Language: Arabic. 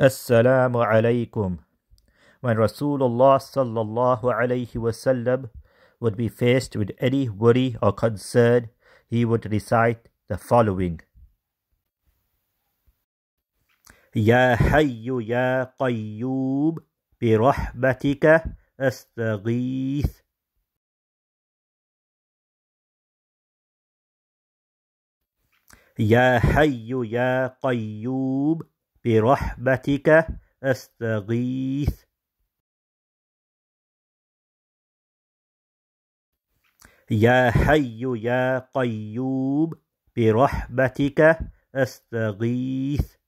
السلام عليكم. When Rasulullah sallallahu alayhi wasallam would be faced with any worry or concern, he would recite the following. يا حي يا قيوم برحمتك أستغيث يا حي يا قيوم برحمتك أستغيث يا حي يا قيوم برحمتك أستغيث